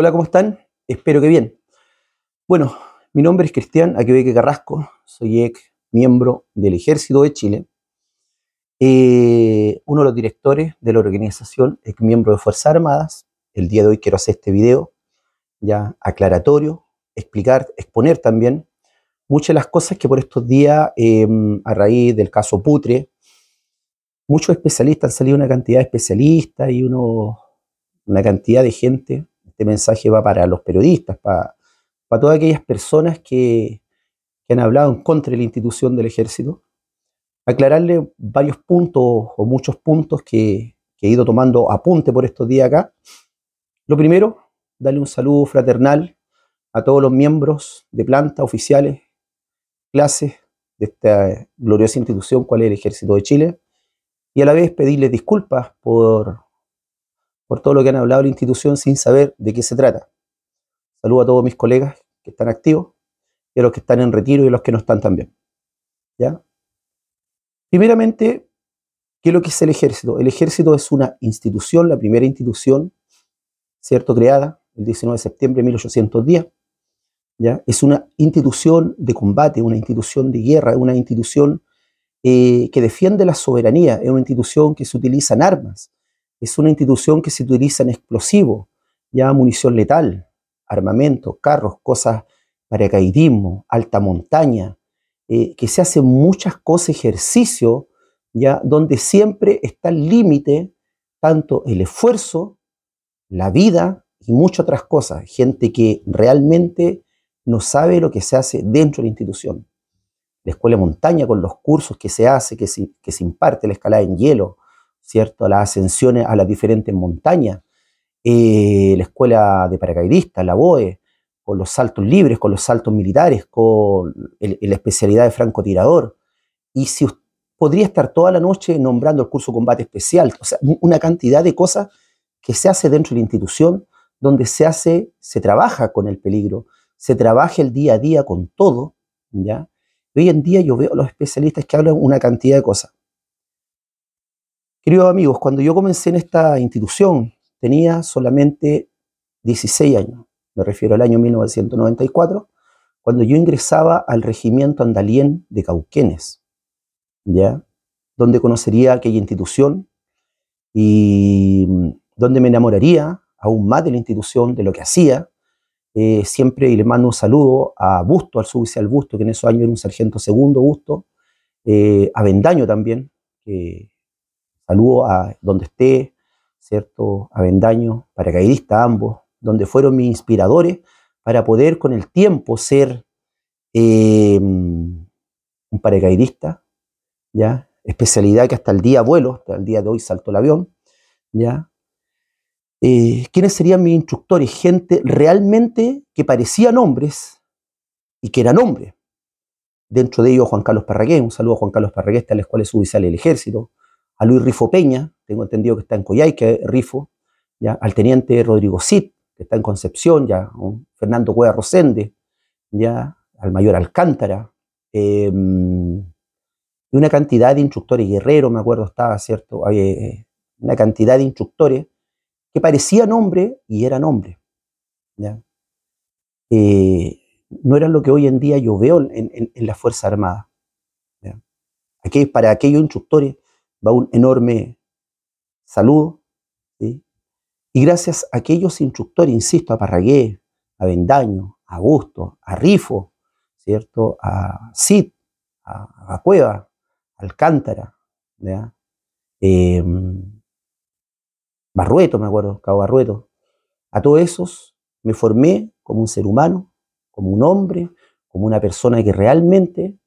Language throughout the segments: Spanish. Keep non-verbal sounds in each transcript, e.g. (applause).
Hola, ¿cómo están? Espero que bien. Bueno, mi nombre es Cristian Aquebeque Carrasco, soy ex miembro del Ejército de Chile, eh, uno de los directores de la organización, ex miembro de Fuerzas Armadas. El día de hoy quiero hacer este video ya aclaratorio, explicar, exponer también muchas de las cosas que por estos días, em, a raíz del caso Putre, muchos especialistas, han salido una cantidad de especialistas y una cantidad de gente este mensaje va para los periodistas, para, todas aquellas personas que, han hablado en contra de la institución del ejército, aclararle varios puntos o muchos puntos que, que he ido tomando apunte por estos días acá. Lo primero, darle un saludo fraternal a todos los miembros de planta, oficiales, clases de esta gloriosa institución cual es el Ejército de Chile, y a la vez pedirles disculpas por por todo lo que han hablado de la institución sin saber de qué se trata. Saludo a todos mis colegas que están activos y a los que están en retiro y a los que no están también. ¿Ya? Primeramente, ¿qué es lo que es el ejército? El ejército es una institución, la primera institución, ¿cierto? Creada el 19 de septiembre de 1810. ¿Ya? Es una institución de combate, una institución de guerra, una institución eh, que defiende la soberanía, es una institución que se utilizan armas, es una institución que se utiliza en explosivos, ya munición letal, armamento, carros, cosas paracaidismo, alta montaña, eh, que se hacen muchas cosas, ejercicio, ya donde siempre está el límite, tanto el esfuerzo, la vida y muchas otras cosas. Gente que realmente no sabe lo que se hace dentro de la institución. La escuela de montaña con los cursos que se hace, que se, que se imparte, la escalada en hielo, ¿cierto? Las ascensiones a las diferentes montañas, eh, la escuela de paracaidistas, la BOE, con los saltos libres, con los saltos militares, con la especialidad de francotirador. Y si podría estar toda la noche nombrando el curso combate especial, o sea, una cantidad de cosas que se hace dentro de la institución, donde se hace, se trabaja con el peligro, se trabaja el día a día con todo, ¿ya? Hoy en día yo veo a los especialistas que hablan una cantidad de cosas. Queridos amigos, cuando yo comencé en esta institución tenía solamente 16 años, me refiero al año 1994, cuando yo ingresaba al regimiento andalien de Cauquenes, ¿ya? donde conocería aquella institución y mm, donde me enamoraría aún más de la institución, de lo que hacía. Eh, siempre le mando un saludo a Busto, al suboficial Busto, que en esos años era un sargento segundo Busto, eh, a Vendaño también, que Saludo a donde esté, ¿cierto? A Vendaño, paracaidista ambos, donde fueron mis inspiradores para poder con el tiempo ser eh, un paracaidista, ¿ya? Especialidad que hasta el día vuelo, hasta el día de hoy saltó el avión, ¿ya? Eh, ¿Quiénes serían mis instructores? Gente realmente que parecían hombres y que eran hombres. Dentro de ellos Juan Carlos Parragué, un saludo a Juan Carlos Parragués, tales cual es oficial el ejército a Luis Rifo Peña, tengo entendido que está en Coyhaique, Rifo, ¿ya? al teniente Rodrigo Cid, que está en Concepción, ya, Fernando Cueva Rosende, ya, al mayor Alcántara, em, y una cantidad de instructores, guerreros me acuerdo, estaba, ¿cierto? Eh, una cantidad de instructores que parecían hombres y eran hombres. Eh, no era lo que hoy en día yo veo en, la fuerza armada. Fuerzas para aquellos instructores va un enorme saludo. Y gracias a aquellos instructores, insisto, a Parragué, a Vendaño, a Augusto, a Rifo, ¿cierto? a Cid, a, Cueva, a Alcántara, em, Barrueto, me acuerdo, Cabo Barrueto. A todos esos me formé como un ser humano, como un hombre, como una persona que realmente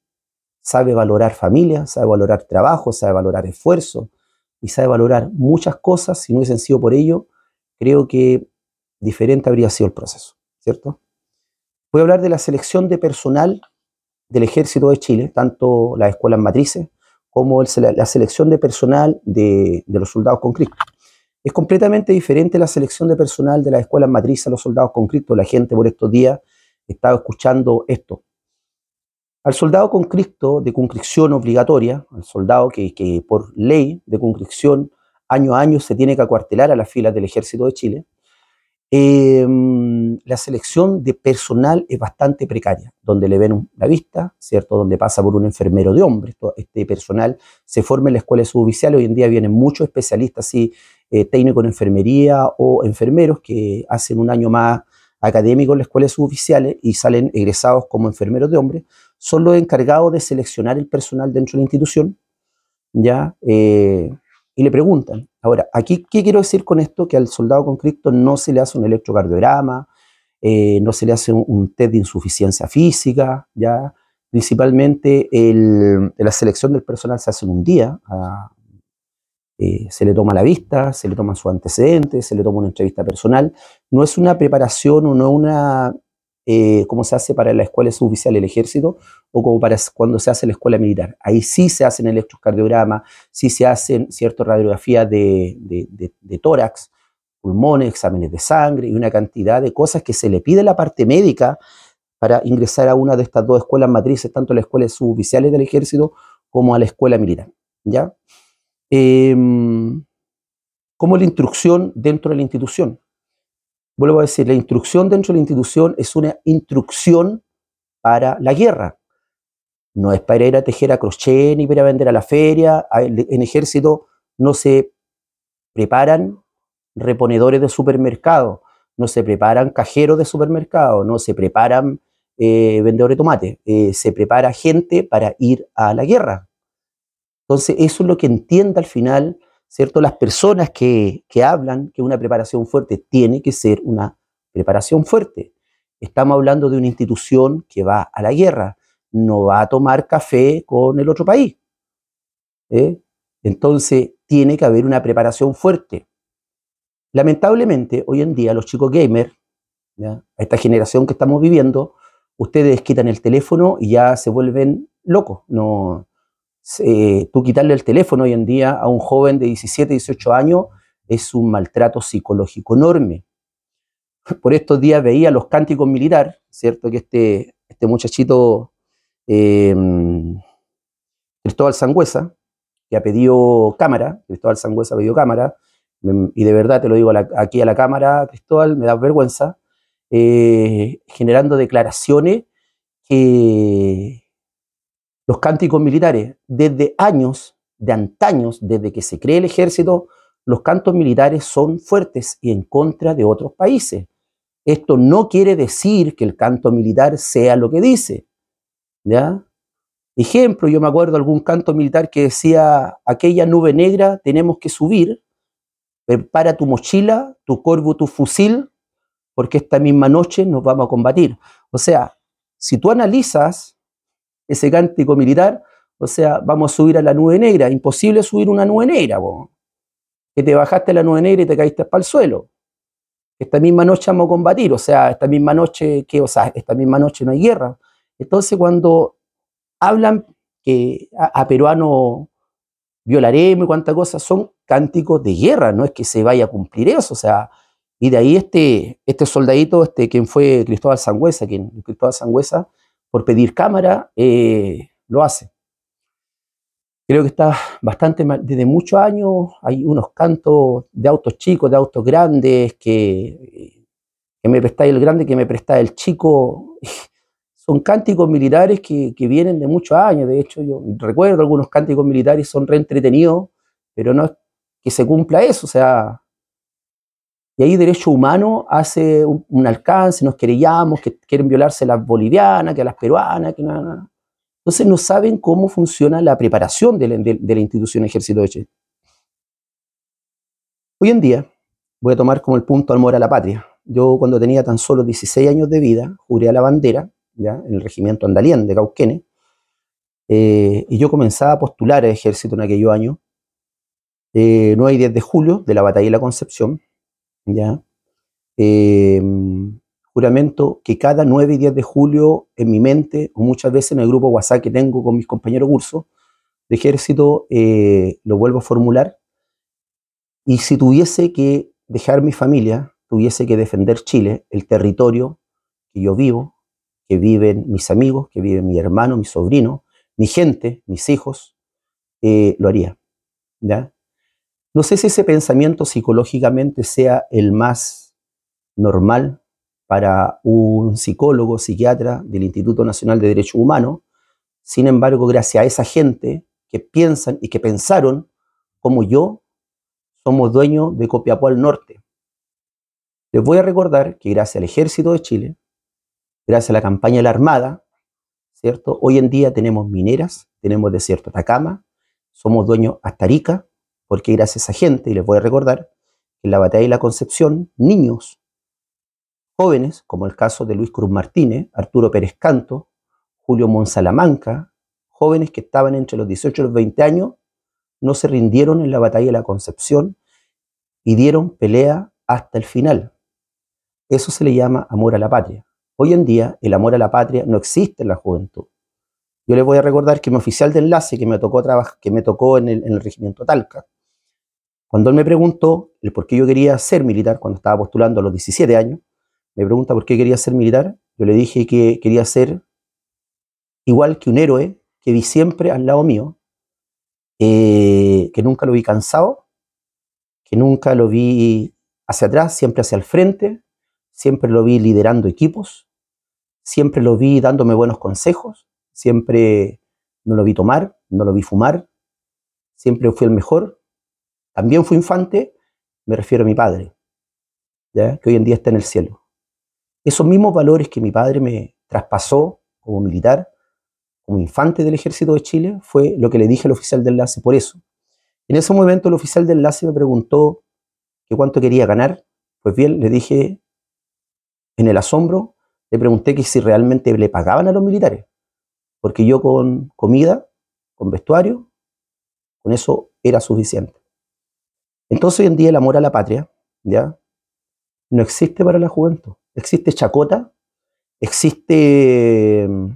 sabe valorar familia, sabe valorar trabajo, sabe valorar esfuerzo y sabe valorar muchas cosas. Si no es sencillo por ello, creo que diferente habría sido el proceso, ¿cierto? Voy a hablar de la selección de personal del Ejército de Chile, tanto las escuelas matrices como la selección de personal de, los soldados con Cristo. Es completamente diferente la selección de personal de las escuelas matrices a los soldados con Cristo. La gente por estos días estaba escuchando esto. Al soldado con Cristo de concreción obligatoria, al soldado que, por ley de concreción año a año se tiene que acuartelar a las filas del ejército de Chile, em, la selección de personal es bastante precaria, donde le ven la vista, ¿cierto? Donde pasa por un enfermero de hombre. Este personal se forma en la escuela suboficiales, Hoy en día vienen muchos especialistas, así, eh, técnicos en enfermería o enfermeros que hacen un año más académico en las escuelas suboficiales y salen egresados como enfermeros de hombre son los encargados de seleccionar el personal dentro de la institución, ¿ya? Eh, y le preguntan. Ahora, aquí, ¿qué quiero decir con esto? Que al soldado con cripto no se le hace un electrocardiograma, eh, no se le hace un, test de insuficiencia física, ¿ya? Principalmente la selección del personal se hace en un día, eh, se le toma la vista, se le toman sus antecedentes, se le toma una entrevista personal. No es una preparación o no es una eh, como se hace para la escuela suboficial del ejército o como para cuando se hace la escuela militar. Ahí sí se hacen electrocardiogramas, sí se hacen ciertas radiografías de, tórax, pulmones, exámenes de sangre y una cantidad de cosas que se le pide a la parte médica para ingresar a una de estas dos escuelas matrices, tanto a las escuelas suboficiales del ejército como a la escuela militar. ¿ya? Em, como la instrucción dentro de la institución vuelvo a decir, la instrucción dentro de la institución es una instrucción para la guerra. No es para ir a tejer a crochet ni para ir a vender a la feria. En ejército no se preparan reponedores de supermercado, no se preparan cajeros de supermercado, no se preparan eh, vendedores de tomate. Eh, se prepara gente para ir a la guerra. Entonces, eso es lo que entiende al final ¿cierto? Las personas que, hablan que una preparación fuerte tiene que ser una preparación fuerte. Estamos hablando de una institución que va a la guerra, no va a tomar café con el otro país. ¿eh? Entonces, tiene que haber una preparación fuerte. Lamentablemente, hoy en día los chicos gamer, a esta generación que estamos viviendo, ustedes quitan el teléfono y ya se vuelven locos. No, eh, tú quitarle el teléfono hoy en día a un joven de 17, 18 años es un maltrato psicológico enorme. (laughs) Por estos días veía los cánticos militar, ¿cierto? Que este, este muchachito eh, Cristóbal Sangüesa, que ha pedido cámara, Cristóbal Sangüesa ha pedido cámara, mm, y de verdad te lo digo aquí a la cámara, Cristóbal, me da vergüenza, eh, generando declaraciones que, los cánticos militares. Desde años, de antaños, desde que se cree el ejército, los cantos militares son fuertes y en contra de otros países. Esto no quiere decir que el canto militar sea lo que dice. Ejemplo, yo me acuerdo de algún canto militar que decía, aquella nube negra tenemos que subir, prepara tu mochila, tu corvo, tu fusil, porque esta misma noche nos vamos a combatir. O sea, si tú analizas ese cántico militar, o sea, vamos a subir a la nube negra, imposible subir una nube negra, que te bajaste a la nube negra y te caíste para el suelo. Esta misma noche vamos a combatir, o sea, esta misma noche, que, o sea, esta misma noche no hay guerra. Entonces, cuando hablan que a, peruanos peruano violaremos y cuánta cosas son cánticos de guerra, no es que se vaya a cumplir eso, o sea, y de ahí este, este soldadito, este, quien fue Cristóbal Sangüesa, quien, Cristóbal Sangüesa, por pedir cámara, eh, lo hace. Creo que está bastante mal. Desde muchos años hay unos cantos de autos chicos, de autos grandes, que, me prestáis el grande, que me prestáis el chico. (laughs) Son cánticos militares que, que, vienen de muchos años. De hecho, yo recuerdo algunos cánticos militares son re entretenidos, pero no es que se cumpla eso. O sea, y ahí Derecho Humano hace un, alcance, nos querellamos, que quieren violarse a las bolivianas, que a las peruanas, que nada, nada. Entonces no saben cómo funciona la preparación de la, institución Ejército de Chile. Hoy en día, voy a tomar como el punto amor a la patria. Yo cuando tenía tan solo 16 años de vida, juré a la bandera, ¿ya? en el regimiento andalien de Cauquene eh, y yo comenzaba a postular al ejército en aquellos años, eh, 9 y 10 de julio, de la batalla de la Concepción, ¿ya? Em, juramento que cada 9 y 10 de julio en mi mente, o muchas veces en el grupo WhatsApp que tengo con mis compañeros curso de ejército, eh, lo vuelvo a formular. Y si tuviese que dejar mi familia, tuviese que defender Chile, el territorio que yo vivo, que viven mis amigos, que viven mi hermano, mi sobrino, mi gente, mis hijos, eh, lo haría. ¿ya? No sé si ese pensamiento psicológicamente sea el más normal para un psicólogo, psiquiatra del Instituto Nacional de Derecho Humano. Sin embargo, gracias a esa gente que piensan y que pensaron como yo, somos dueños de Copiapó al norte. Les voy a recordar que gracias al ejército de Chile, gracias a la campaña de la Armada, ¿cierto? Hoy en día tenemos mineras, tenemos desierto Atacama, somos dueños hasta Arica, porque gracias a esa gente, y les voy a recordar, en la batalla de la Concepción, niños, jóvenes, como el caso de Luis Cruz Martínez, Arturo Pérez Canto, Julio Monsalamanca, jóvenes que estaban entre los 18 y los 20 años, no se rindieron en la batalla de la Concepción y dieron pelea hasta el final. Eso se le llama amor a la patria. Hoy en día el amor a la patria no existe en la juventud. Yo les voy a recordar que mi oficial de enlace que me tocó, que me tocó en el regimiento Talca, cuando él me preguntó el por qué yo quería ser militar, cuando estaba postulando a los 17 años, me pregunta por qué quería ser militar, yo le dije que quería ser igual que un héroe que vi siempre al lado mío, eh, que nunca lo vi cansado, que nunca lo vi hacia atrás, siempre hacia el frente, siempre lo vi liderando equipos, siempre lo vi dándome buenos consejos, siempre no lo vi tomar, no lo vi fumar, siempre fui el mejor, también fue infante, me refiero a mi padre, que hoy en día está en el cielo. Esos mismos valores que mi padre me traspasó como militar, como infante del ejército de Chile, fue lo que le dije al oficial de enlace por eso. En ese momento el oficial de enlace me preguntó que cuánto quería ganar. Pues bien, le dije en el asombro, le pregunté que si realmente le pagaban a los militares. Porque yo con comida, con vestuario, con eso era suficiente. Entonces hoy en día el amor a la patria, ¿ya? No existe para la juventud. Existe chacota, existe mm,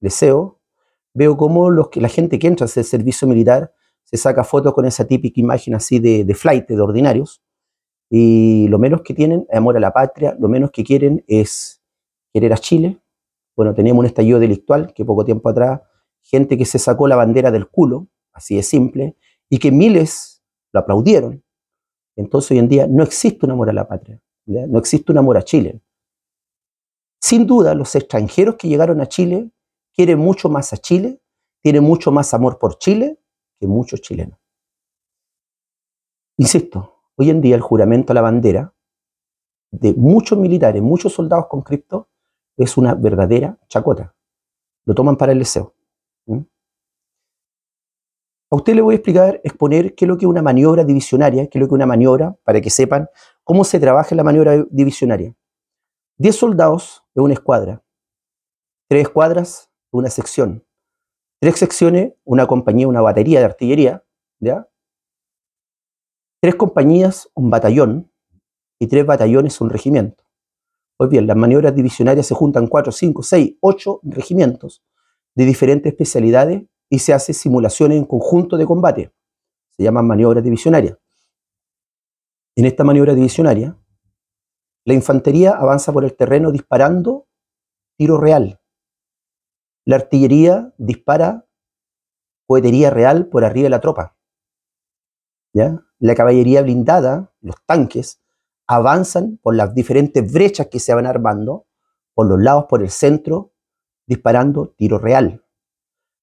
deseo. Veo cómo los, la gente que entra hace servicio militar se saca fotos con esa típica imagen así de, de flight, de ordinarios. Y lo menos que tienen es amor a la patria, lo menos que quieren es querer a Chile. Bueno, teníamos un estallido delictual que poco tiempo atrás, gente que se sacó la bandera del culo, así de simple, y que miles lo aplaudieron. Entonces hoy en día no existe un amor a la patria, no existe un amor a Chile. Sin duda, los extranjeros que llegaron a Chile quieren mucho más a Chile, tienen mucho más amor por Chile que muchos chilenos. Insisto, hoy en día el juramento a la bandera de muchos militares, muchos soldados conscriptos, es una verdadera chacota. Lo toman para el deseo. A usted le voy a explicar, exponer qué es lo que es una maniobra divisionaria, qué es lo que es una maniobra, para que sepan cómo se trabaja la maniobra divisionaria. Diez soldados de una escuadra, Tres escuadras de una sección, Tres secciones, una compañía, una batería de artillería, Tres compañías, un batallón, y tres batallones, un regimiento. Pues bien, las maniobras divisionarias se juntan cuatro, cinco, seis, ocho regimientos de diferentes especialidades y se hace simulaciones en conjunto de combate. Se llaman maniobras divisionarias. En esta maniobra divisionaria, la infantería avanza por el terreno disparando tiro real. La artillería dispara cohetería real por arriba de la tropa. ¿Ya? La caballería blindada, los tanques, avanzan por las diferentes brechas que se van armando, por los lados, por el centro, disparando tiro real.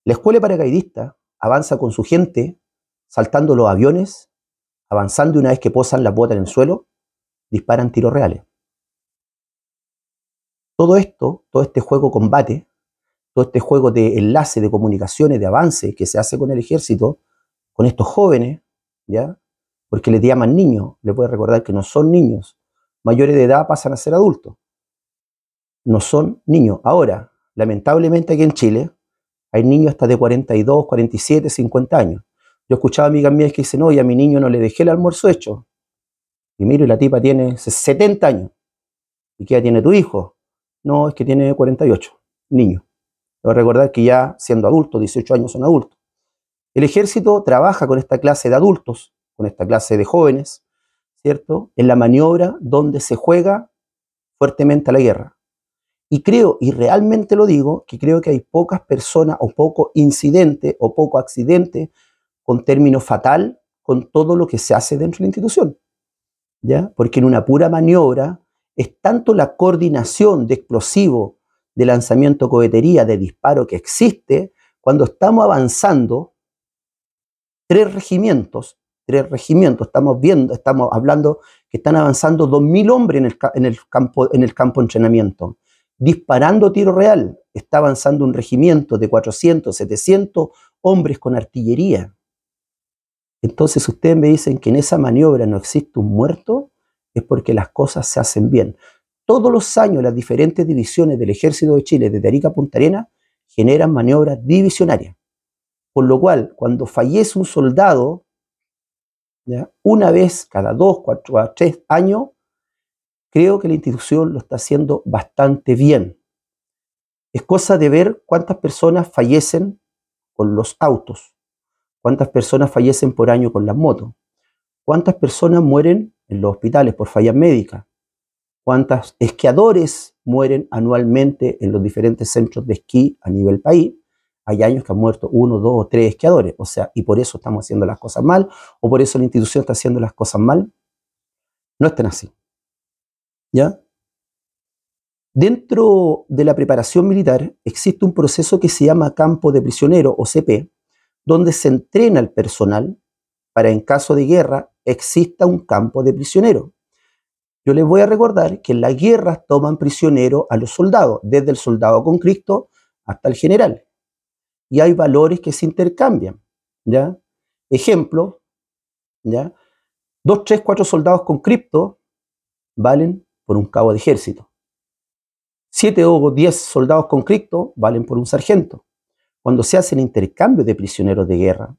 La escuela paracaidista avanza con su gente, saltando los aviones, avanzando y una vez que posan la bota en el suelo, disparan tiros reales. Todo esto, todo este juego combate, todo este juego de enlace, de comunicaciones, de avance que se hace con el ejército, con estos jóvenes, ¿ya? Porque les llaman niños, les voy a recordar que no son niños, mayores de edad pasan a ser adultos. No son niños. Ahora, lamentablemente aquí en Chile, hay niños hasta de 42, 47, 50 años. Yo escuchaba a amigas mías que dice, no, y a mi niño no le dejé el almuerzo hecho. Y miro, y la tipa tiene 70 años. ¿Y qué ya tiene tu hijo? No, es que tiene 48, niño. Debo recordar que ya siendo adulto, 18 años son adultos. El ejército trabaja con esta clase de adultos, con esta clase de jóvenes, ¿cierto? En la maniobra donde se juega fuertemente a la guerra. Y creo, y realmente lo digo, que creo que hay pocas personas o poco incidente o poco accidente con término fatal con todo lo que se hace dentro de la institución. ¿ya? Porque en una pura maniobra es tanto la coordinación de explosivo, de lanzamiento cohetería, de disparo que existe, cuando estamos avanzando, tres regimientos, tres regimientos, estamos viendo, estamos hablando que están avanzando 2.000 hombres en el, campo, en el campo de entrenamiento disparando tiro real. Está avanzando un regimiento de 400, 700 hombres con artillería. Entonces ustedes me dicen que en esa maniobra no existe un muerto, es porque las cosas se hacen bien. Todos los años las diferentes divisiones del Ejército de Chile desde Arica Punta Arena, generan maniobras divisionarias. Por lo cual, cuando fallece un soldado, una vez cada dos, cuatro tres años, creo que la institución lo está haciendo bastante bien. Es cosa de ver cuántas personas fallecen con los autos, cuántas personas fallecen por año con las motos, cuántas personas mueren en los hospitales por fallas médicas, cuántos esquiadores mueren anualmente en los diferentes centros de esquí a nivel país. Hay años que han muerto uno, dos o tres esquiadores, o sea, y por eso estamos haciendo las cosas mal, o por eso la institución está haciendo las cosas mal. No estén así. ¿ya? Dentro de la preparación militar existe un proceso que se llama campo de prisionero o CP, donde se entrena al personal para en caso de guerra exista un campo de prisionero. Yo les voy a recordar que en las guerras toman prisionero a los soldados, desde el soldado con Cristo hasta el general. Y hay valores que se intercambian, ¿ya? Ejemplo, ¿ya? Dos, tres, cuatro soldados con cripto valen por un cabo de ejército. Siete o diez soldados conflictos valen por un sargento. Cuando se hacen intercambios de prisioneros de guerra,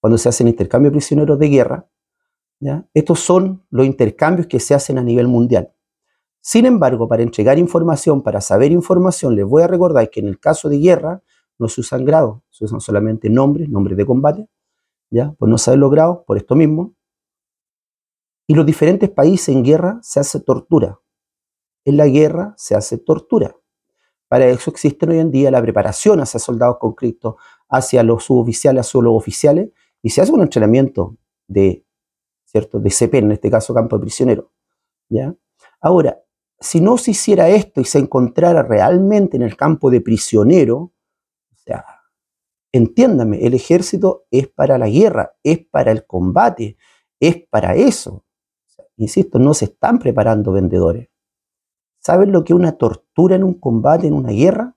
cuando se hacen intercambios de prisioneros de guerra, ¿ya? estos son los intercambios que se hacen a nivel mundial. Sin embargo, para entregar información, para saber información, les voy a recordar que en el caso de guerra no se usan grados, se usan solamente nombres, nombres de combate, ¿ya? por no saber los grados, por esto mismo, y los diferentes países en guerra se hace tortura. En la guerra se hace tortura. Para eso existen hoy en día la preparación hacia soldados conflictos, hacia los suboficiales, hacia los oficiales, y se hace un entrenamiento de, ¿cierto? de CP, en este caso campo de prisioneros. ¿ya? Ahora, si no se hiciera esto y se encontrara realmente en el campo de prisionero, o sea, entiéndame, el ejército es para la guerra, es para el combate, es para eso. Insisto, no se están preparando vendedores. ¿Saben lo que es una tortura en un combate, en una guerra?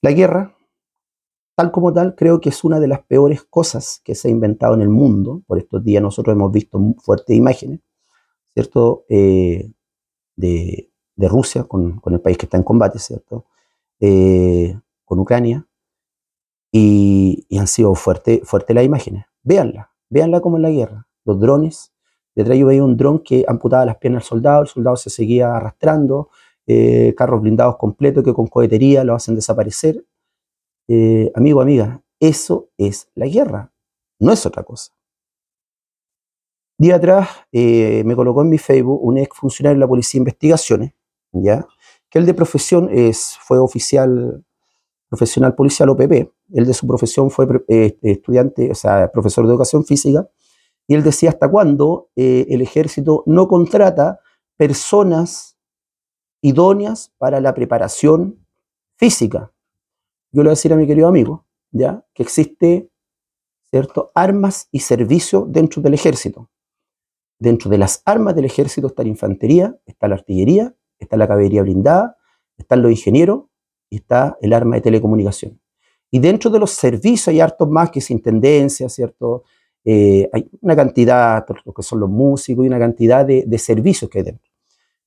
La guerra, tal como tal, creo que es una de las peores cosas que se ha inventado en el mundo. Por estos días nosotros hemos visto fuertes imágenes, ¿cierto? Eh, de, Rusia con, el país que está en combate, ¿cierto? Eh, con Ucrania. Y, han sido fuertes fuerte las imágenes. Véanla, véanla como en la guerra los drones. Detrás yo veía un dron que amputaba las piernas al soldado, el soldado se seguía arrastrando, eh, carros blindados completos que con cohetería lo hacen desaparecer. Eh, amigo, amiga, eso es la guerra, no es otra cosa. Día atrás eh, me colocó en mi Facebook un ex funcionario de la Policía de Investigaciones, ¿ya? que el de profesión es, fue oficial profesional policial OPP, él de su profesión fue estudiante, o sea, profesor de educación física, y él decía hasta cuándo eh, el ejército no contrata personas idóneas para la preparación física. Yo le voy a decir a mi querido amigo, ¿ya? Que existe, ¿cierto? Armas y servicios dentro del ejército. Dentro de las armas del ejército está la infantería, está la artillería, está la caballería blindada, están los ingenieros y está el arma de telecomunicación. Y dentro de los servicios hay hartos más que es intendencia, ¿cierto? Eh, hay una cantidad, lo que son los músicos, y una cantidad de, servicios que hay dentro.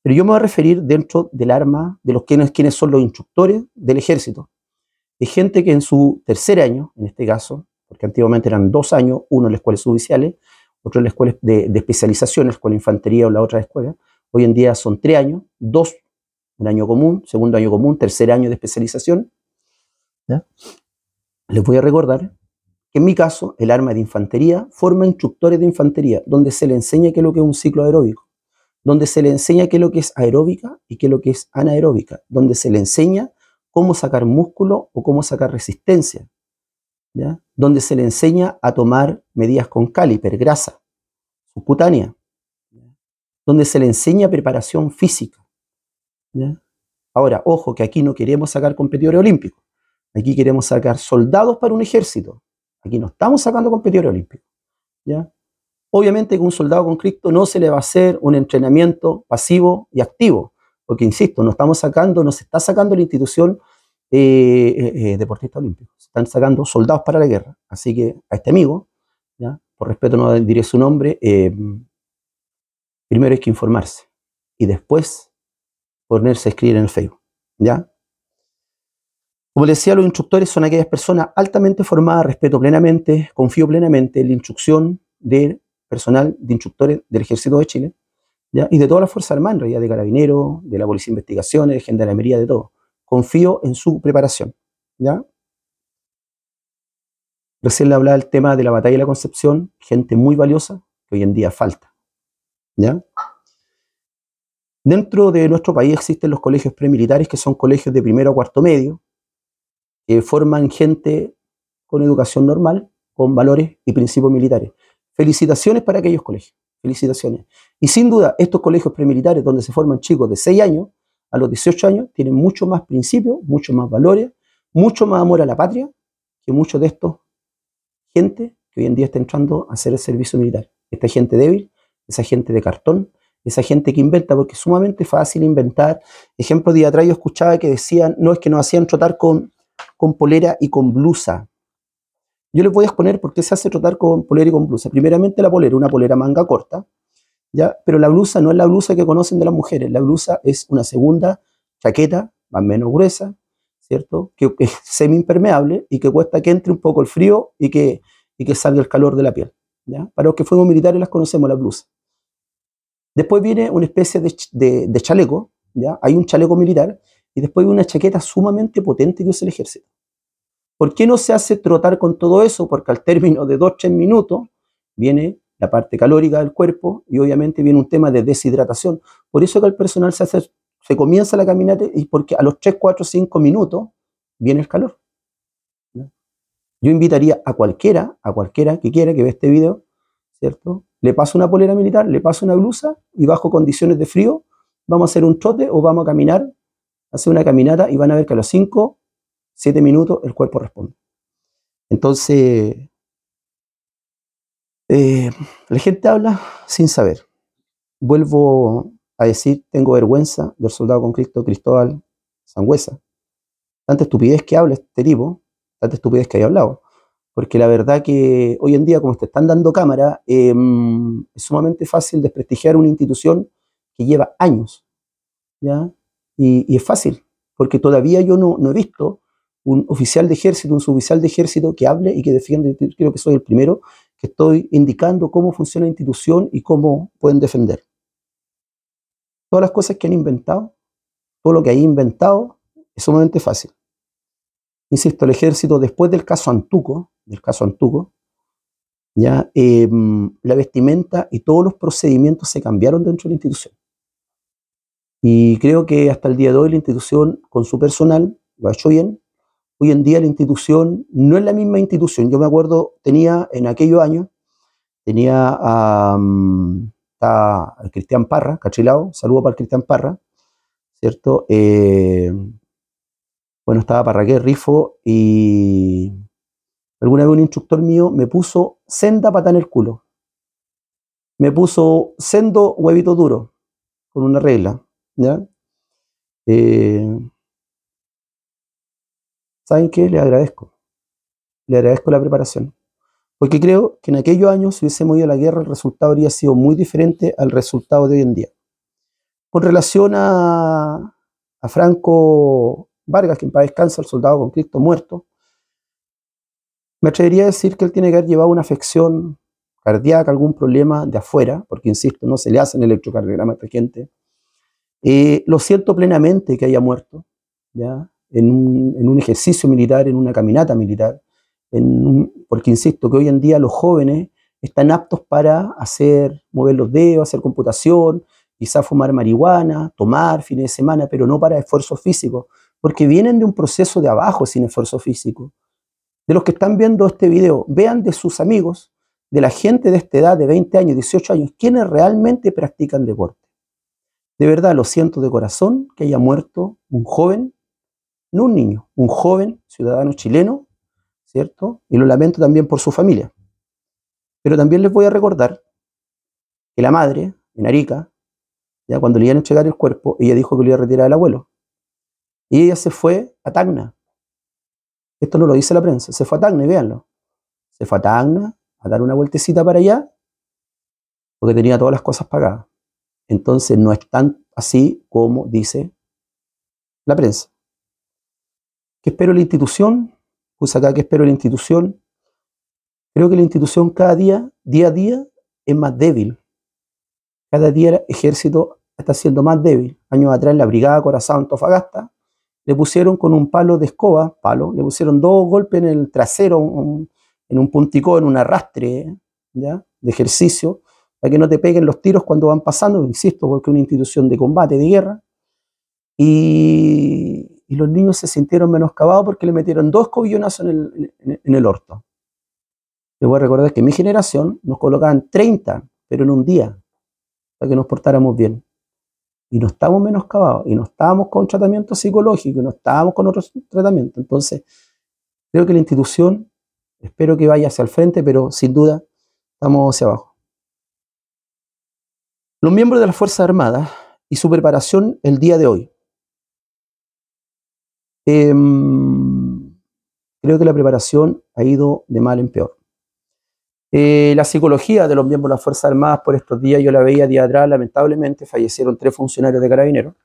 Pero yo me voy a referir dentro del arma de los quienes, son los instructores del ejército. De gente que en su tercer año, en este caso, porque antiguamente eran dos años, uno en las escuelas oficiales, otro en las escuelas de, especializaciones, especialización, la escuela de infantería o la otra escuela. Hoy en día son tres años, dos, un año común, segundo año común, tercer año de especialización. Les voy a recordar en mi caso, el arma de infantería forma instructores de infantería, donde se le enseña qué es lo que es un ciclo aeróbico, donde se le enseña qué es lo que es aeróbica y qué es lo que es anaeróbica, donde se le enseña cómo sacar músculo o cómo sacar resistencia, donde se le enseña a tomar medidas con caliper, grasa, subcutánea, donde se le enseña preparación física. Ahora, ojo que aquí no queremos sacar competidores olímpicos, aquí queremos sacar soldados para un ejército, Aquí no estamos sacando competidores olímpicos. ¿ya? Obviamente que un soldado con Cristo no se le va a hacer un entrenamiento pasivo y activo, porque insisto, no estamos sacando, no está sacando la institución eh, eh, eh, deportista olímpico, se están sacando soldados para la guerra. Así que a este amigo, ¿ya? por respeto no diré su nombre, primero hay que informarse y después ponerse a escribir en el Facebook. ¿ya? Como decía, los instructores son aquellas personas altamente formadas, respeto plenamente, confío plenamente en la instrucción del personal de instructores del Ejército de Chile y de toda la Fuerza Armadas, en de Carabineros, de la Policía de Investigaciones, de Gendarmería, de todo. Confío en su preparación. ¿ya? Recién le hablaba el tema de la batalla de la Concepción, gente muy valiosa que hoy en día falta. Dentro de nuestro país existen los colegios premilitares, que son colegios de primero a cuarto medio, forman gente con educación normal, con valores y principios militares. Felicitaciones para aquellos colegios, felicitaciones. Y sin duda, estos colegios premilitares donde se forman chicos de 6 años a los 18 años tienen mucho más principios, mucho más valores, mucho más amor a la patria que muchos de estos gente que hoy en día está entrando a hacer el servicio militar. Esta gente débil, esa gente de cartón, esa gente que inventa, porque es sumamente fácil inventar. Ejemplo, de atrás yo escuchaba que decían, no es que nos hacían tratar con con polera y con blusa. Yo les voy a exponer por qué se hace tratar con polera y con blusa. Primeramente la polera, una polera manga corta, ¿ya? pero la blusa no es la blusa que conocen de las mujeres. La blusa es una segunda chaqueta, más o menos gruesa, ¿cierto? Que, es (laughs) semi impermeable y que cuesta que entre un poco el frío y que, que salga el calor de la piel. ¿ya? Para los que fuimos militares las conocemos, la blusa. Después viene una especie de, de chaleco, ¿ya? Hay un chaleco militar y después una chaqueta sumamente potente que usa el ejército. ¿Por qué no se hace trotar con todo eso? Porque al término de 2-3 minutos viene la parte calórica del cuerpo y obviamente viene un tema de deshidratación. Por eso que el personal se, hace, se comienza la caminata y porque a los 3, 4, 5 minutos viene el calor. Yo invitaría a cualquiera, a cualquiera que quiera que vea este video, ¿cierto? Le paso una polera militar, le paso una blusa y bajo condiciones de frío vamos a hacer un trote o vamos a caminar Hacen una caminata y van a ver que a los 5, 7 minutos el cuerpo responde. Entonces, eh, la gente habla sin saber. Vuelvo a decir, tengo vergüenza del soldado con Cristo, Cristóbal Sangüesa. Tanta estupidez que habla este tipo, tanta estupidez que haya hablado. Porque la verdad que hoy en día, como te están dando cámara, eh, mm, es sumamente fácil desprestigiar una institución que lleva años, ¿ya? Y, es fácil, porque todavía yo no, he visto un oficial de ejército, un suboficial de ejército que hable y que defienda. Creo que soy el primero que estoy indicando cómo funciona la institución y cómo pueden defender. Todas las cosas que han inventado, todo lo que hay inventado, es sumamente fácil. Insisto, el ejército, después del caso Antuco, del caso Antuco, ya em, la vestimenta y todos los procedimientos se cambiaron dentro de la institución. Y creo que hasta el día de hoy la institución con su personal lo ha hecho bien. Hoy en día la institución no es la misma institución. Yo me acuerdo, tenía en aquellos años, tenía a, mm, Cristian Parra, cachilado, saludo para el Cristian Parra, ¿cierto? Eh, bueno, estaba Parraqué, Rifo, y alguna vez un instructor mío me puso senda pata en el culo. Me puso sendo huevito duro, con una regla. Eh, ¿Saben qué? Le agradezco. Le agradezco la preparación. Porque creo que en aquellos años, si hubiésemos ido a la guerra, el resultado habría sido muy diferente al resultado de hoy en día. Con relación a, Franco Vargas, que en paz descansa, el soldado con Cristo muerto, me atrevería a decir que él tiene que haber llevado una afección cardíaca, algún problema de afuera, porque insisto, no se le hacen electrocardiograma a esta gente, eh, lo siento plenamente que haya muerto, En un, ejercicio militar, en una caminata militar, porque insisto que hoy en día los jóvenes están aptos para hacer, mover los dedos, hacer computación, quizá fumar marihuana, tomar fines de semana, pero no para esfuerzos físicos, porque vienen de un proceso de abajo sin esfuerzo físico. De los que están viendo este video, vean de sus amigos, de la gente de esta edad, de 20 años, 18 años, quienes realmente practican deporte. De verdad, lo siento de corazón que haya muerto un joven, no un niño, un joven ciudadano chileno, ¿cierto? Y lo lamento también por su familia. Pero también les voy a recordar que la madre, en Arica, ya cuando le iban a entregar el cuerpo, ella dijo que lo iba a retirar al abuelo. Y ella se fue a Tacna. Esto no lo dice la prensa, se fue a Tacna y véanlo. Se fue a Tacna a dar una vueltecita para allá, porque tenía todas las cosas pagadas. Entonces no es tan así como dice la prensa. ¿Qué espero la institución? Pues acá que espero la institución. Creo que la institución cada día, día a día, es más débil. Cada día el ejército está siendo más débil. Años atrás la brigada Corazón Antofagasta le pusieron con un palo de escoba, palo, le pusieron dos golpes en el trasero, en un punticó, en un arrastre de ejercicio, para que no te peguen los tiros cuando van pasando, insisto, porque es una institución de combate, de guerra. Y, los niños se sintieron menoscabados porque le metieron dos cobillonazos en el, orto. Les voy a recordar que en mi generación nos colocaban 30, pero en un día, para que nos portáramos bien. Y no estábamos menoscabados, y no estábamos con tratamiento psicológico, y no estábamos con otro tratamiento. Entonces, creo que la institución, espero que vaya hacia el frente, pero sin duda estamos hacia abajo. Los miembros de las Fuerzas Armadas y su preparación el día de hoy. Em, creo que la preparación ha ido de mal en peor. Eh, la psicología de los miembros de las Fuerzas Armadas por estos días, yo la veía día atrás, lamentablemente fallecieron tres funcionarios de carabineros,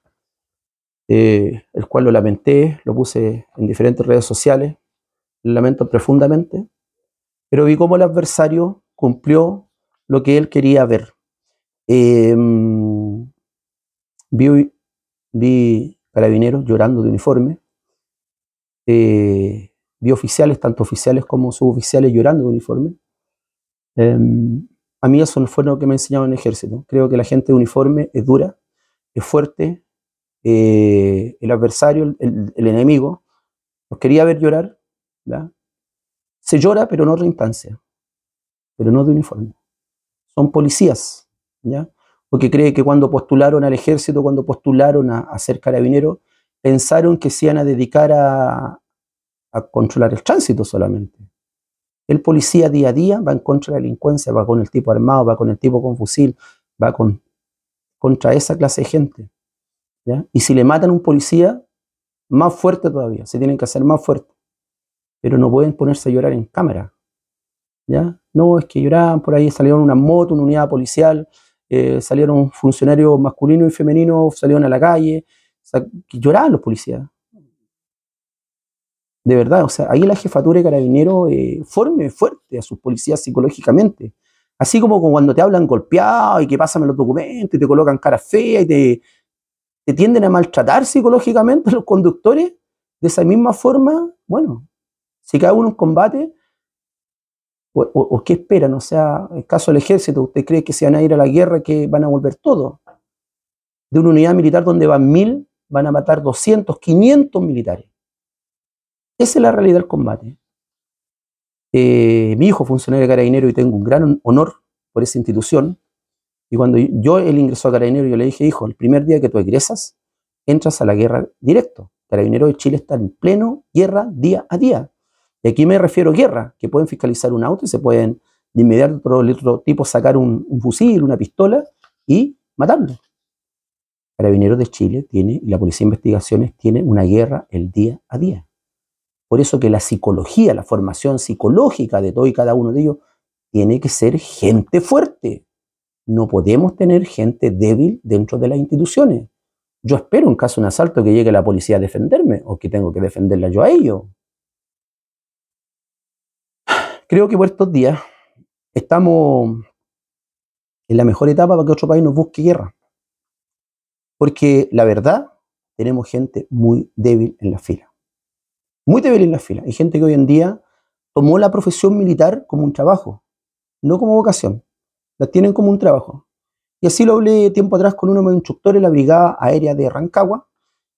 eh, el cual lo lamenté, lo puse en diferentes redes sociales, lo lamento profundamente, pero vi cómo el adversario cumplió lo que él quería ver. Em, vi, vi, carabineros llorando de uniforme. Eh, vi oficiales, tanto oficiales como suboficiales, llorando de uniforme. Em, a mí eso no fue lo que me enseñaron en el ejército. Creo que la gente de uniforme es dura, es fuerte. Eh, el adversario, el, enemigo, los quería ver llorar. Se llora, pero no otra instancia, pero no de uniforme. Son policías, porque cree que cuando postularon al ejército, cuando postularon a, ser carabinero pensaron que se iban a dedicar a, controlar el tránsito solamente. El policía día a día va en contra de la delincuencia, va con el tipo armado, va con el tipo con fusil, va con, contra esa clase de gente. Y si le matan a un policía, más fuerte todavía, se tienen que hacer más fuerte. Pero no pueden ponerse a llorar en cámara. ¿ya? No, es que lloraban por ahí, salieron una moto, una unidad policial, eh, salieron funcionarios masculinos y femeninos, salieron a la calle, lloraban los policías. De verdad, o sea, ahí la jefatura de carabinero eh, forme fuerte a sus policías psicológicamente. Así como cuando te hablan golpeado y que pasan los documentos y te colocan cara fea y te, te tienden a maltratar psicológicamente (laughs) los conductores, de esa misma forma, bueno, si cae uno en combate, o, qué esperan? O sea, en caso del ejército, ¿usted cree que se van a ir a la guerra, que van a volver todo? De una unidad militar donde van mil, van a matar 200, 500 militares. Esa es la realidad del combate. Eh, mi hijo, funcionario de carabinero, y tengo un gran honor por esa institución. Y cuando yo, él ingresó a carabinero, yo le dije, hijo, el primer día que tú egresas, entras a la guerra directo. carabinero de Chile está en pleno guerra día a día. Y aquí me refiero a guerra, que pueden fiscalizar un auto y se pueden de inmediato otro, otro tipo sacar un, fusil, una pistola y matarlo. Carabineros de Chile tiene, y la Policía de Investigaciones tiene una guerra el día a día. Por eso que la psicología, la formación psicológica de todo y cada uno de ellos, tiene que ser gente fuerte. No podemos tener gente débil dentro de las instituciones. Yo espero en caso de un asalto que llegue la policía a defenderme o que tengo que defenderla yo a ellos. Creo que por estos días estamos en la mejor etapa para que otro país nos busque guerra. Porque la verdad, tenemos gente muy débil en la fila. Muy débil en la fila. Hay gente que hoy en día tomó la profesión militar como un trabajo, no como vocación. La tienen como un trabajo. Y así lo hablé tiempo atrás con uno de mis instructores de la Brigada Aérea de Rancagua,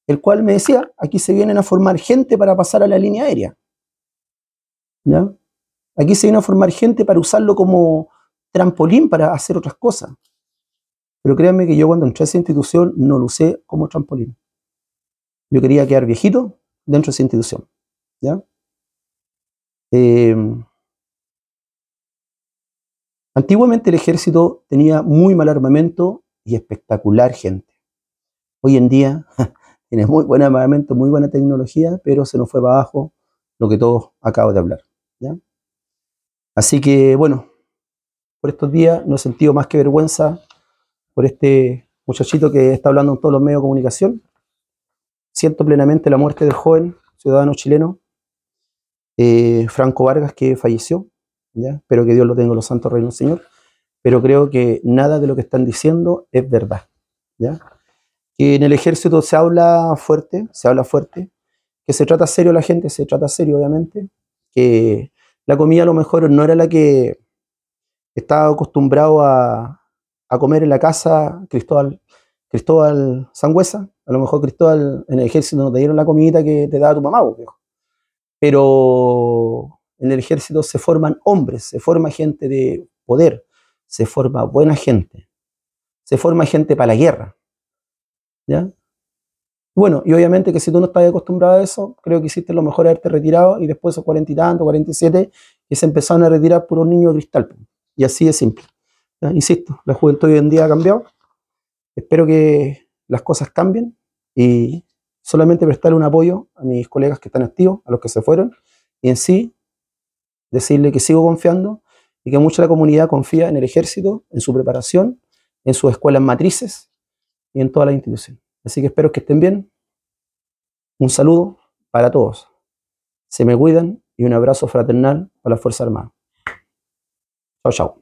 el cual me decía, aquí se vienen a formar gente para pasar a la línea aérea. ¿Ya? Aquí se vino a formar gente para usarlo como trampolín para hacer otras cosas. Pero créanme que yo cuando entré a esa institución no lo usé como trampolín. Yo quería quedar viejito dentro de esa institución. Em, antiguamente el ejército tenía muy mal armamento y espectacular gente. Hoy en día (laughs) tiene muy buen armamento, muy buena tecnología, pero se nos fue para abajo lo que todos acabo de hablar. Así que bueno, por estos días no he sentido más que vergüenza por este muchachito que está hablando en todos los medios de comunicación. Siento plenamente la muerte del joven ciudadano chileno eh, Franco Vargas que falleció, ¿ya? que Dios lo tenga en los santos reinos, Señor. Pero creo que nada de lo que están diciendo es verdad. ¿ya? Que en el ejército se habla fuerte, se habla fuerte, que se trata serio la gente, se trata serio obviamente, que la comida a lo mejor no era la que estaba acostumbrado a, comer en la casa Cristóbal, Cristóbal Sangüesa. A lo mejor Cristóbal en el ejército no te dieron la comidita que te daba tu mamá, viejo. Pero en el ejército se forman hombres, se forma gente de poder, se forma buena gente, se forma gente para la guerra. ¿Ya? Bueno, y obviamente que si tú no estás acostumbrado a eso, creo que hiciste lo mejor haberte retirado y después esos cuarenta y tantos, cuarenta y siete, que se empezaron a retirar por un niño de cristal. Y así de simple. Insisto, la juventud hoy en día ha cambiado. Espero que las cosas cambien y solamente prestarle un apoyo a mis colegas que están activos, a los que se fueron, y en sí decirle que sigo confiando y que mucha la comunidad confía en el ejército, en su preparación, en sus escuelas matrices y en toda la institución. Así que espero que estén bien. Un saludo para todos. Se me cuidan y un abrazo fraternal a la Fuerza Armada. Chao, chao.